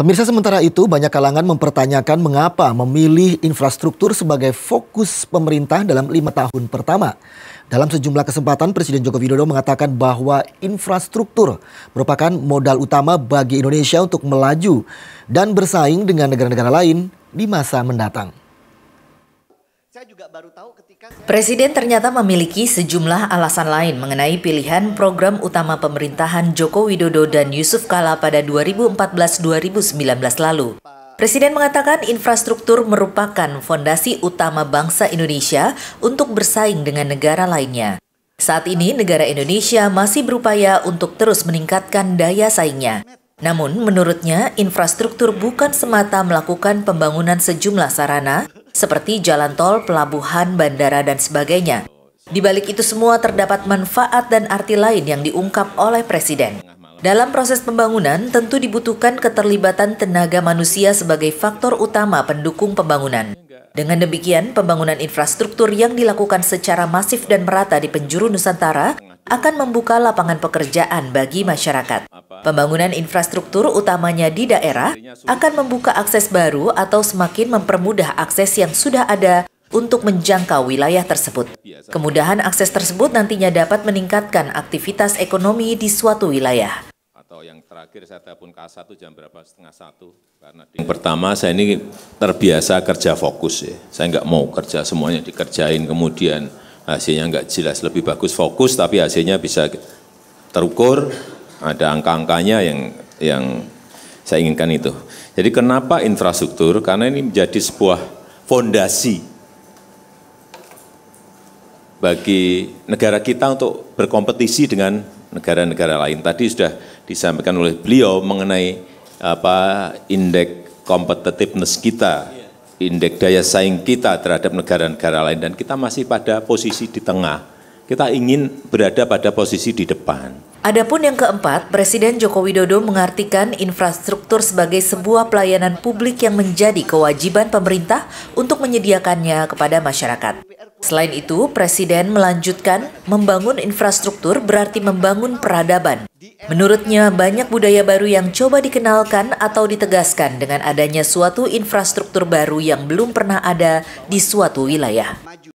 Pemirsa sementara itu banyak kalangan mempertanyakan mengapa memilih infrastruktur sebagai fokus pemerintah dalam lima tahun pertama. Dalam sejumlah kesempatan Presiden Joko Widodo mengatakan bahwa infrastruktur merupakan modal utama bagi Indonesia untuk melaju dan bersaing dengan negara-negara lain di masa mendatang. Saya juga baru tahu ketika saya... Presiden ternyata memiliki sejumlah alasan lain mengenai pilihan program utama pemerintahan Joko Widodo dan Yusuf Kala pada 2014-2019 lalu. Presiden mengatakan infrastruktur merupakan fondasi utama bangsa Indonesia untuk bersaing dengan negara lainnya. Saat ini negara Indonesia masih berupaya untuk terus meningkatkan daya saingnya. Namun, menurutnya infrastruktur bukan semata melakukan pembangunan sejumlah sarana, seperti jalan tol, pelabuhan, bandara, dan sebagainya. Di balik itu semua terdapat manfaat dan arti lain yang diungkap oleh Presiden. Dalam proses pembangunan, tentu dibutuhkan keterlibatan tenaga manusia sebagai faktor utama pendukung pembangunan. Dengan demikian, pembangunan infrastruktur yang dilakukan secara masif dan merata di penjuru Nusantara akan membuka lapangan pekerjaan bagi masyarakat. Pembangunan infrastruktur utamanya di daerah akan membuka akses baru atau semakin mempermudah akses yang sudah ada untuk menjangkau wilayah tersebut. Kemudahan akses tersebut nantinya dapat meningkatkan aktivitas ekonomi di suatu wilayah. Atau yang terakhir saya telepon Kasat itu jam berapa setengah satu. Karena di... Yang pertama saya ini terbiasa kerja fokus ya. Saya nggak mau kerja semuanya dikerjain kemudian hasilnya enggak jelas, lebih bagus fokus tapi hasilnya bisa terukur, ada angka-angkanya yang yang saya inginkan itu. Jadi kenapa infrastruktur? Karena ini menjadi sebuah fondasi bagi negara kita untuk berkompetisi dengan negara-negara lain. Tadi sudah disampaikan oleh beliau mengenai apa indeks competitiveness kita indeks daya saing kita terhadap negara-negara lain dan kita masih pada posisi di tengah. Kita ingin berada pada posisi di depan. Adapun yang keempat, Presiden Joko Widodo mengartikan infrastruktur sebagai sebuah pelayanan publik yang menjadi kewajiban pemerintah untuk menyediakannya kepada masyarakat. Selain itu, Presiden melanjutkan membangun infrastruktur berarti membangun peradaban. Menurutnya, banyak budaya baru yang coba dikenalkan atau ditegaskan dengan adanya suatu infrastruktur baru yang belum pernah ada di suatu wilayah.